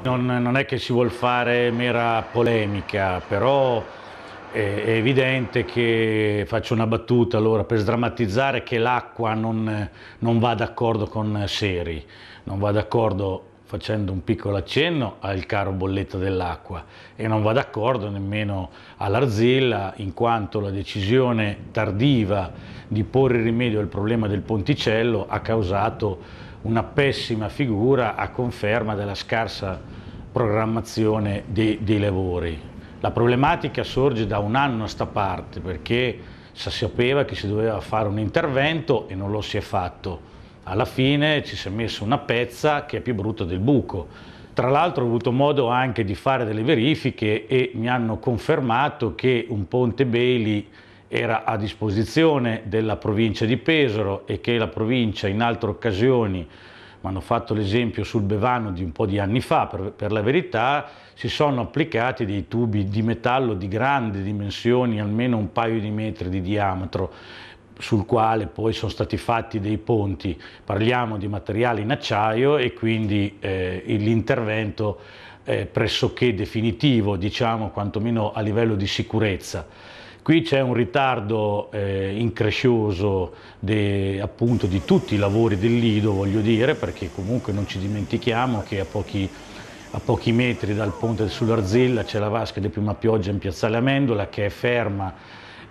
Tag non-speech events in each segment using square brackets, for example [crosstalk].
Non, non è che si vuole fare mera polemica, però è, è evidente che faccio una battuta allora per sdrammatizzare che l'acqua non, non va d'accordo con Seri, non va d'accordo facendo un piccolo accenno al caro bolletta dell'acqua e non va d'accordo nemmeno all'Arzilla in quanto la decisione tardiva di porre rimedio al problema del ponticello ha causato una pessima figura a conferma della scarsa programmazione dei, dei lavori. La problematica sorge da un anno a sta parte perché si sapeva che si doveva fare un intervento e non lo si è fatto. Alla fine ci si è messo una pezza che è più brutta del buco. Tra l'altro ho avuto modo anche di fare delle verifiche e mi hanno confermato che un ponte Bailey era a disposizione della provincia di Pesaro e che la provincia in altre occasioni, mi hanno fatto l'esempio sul Bevano di un po' di anni fa per, per, la verità, si sono applicati dei tubi di metallo di grandi dimensioni, almeno un paio di metri di diametro, sul quale poi sono stati fatti dei ponti. Parliamo di materiale in acciaio e quindi eh, l'intervento è eh, pressoché definitivo, diciamo quantomeno a livello di sicurezza. Qui c'è un ritardo eh, increscioso de, appunto, di tutti i lavori del Lido, voglio dire, perché comunque non ci dimentichiamo che a pochi, a pochi metri dal ponte sull'Arzilla c'è la vasca di prima pioggia in Piazzale Amendola che è ferma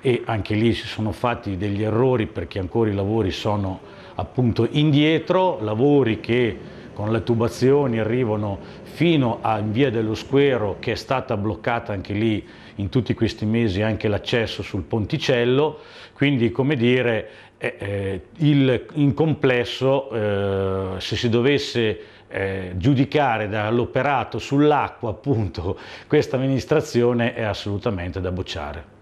e anche lì si sono fatti degli errori perché ancora i lavori sono appunto indietro, lavori che con le tubazioni arrivano fino a Via dello Squero che è stata bloccata anche lì in tutti questi mesi anche l'accesso sul ponticello, quindi come dire eh, eh, il, in complesso eh, se si dovesse eh, giudicare dall'operato sull'acqua appunto [laughs] questa amministrazione è assolutamente da bocciare.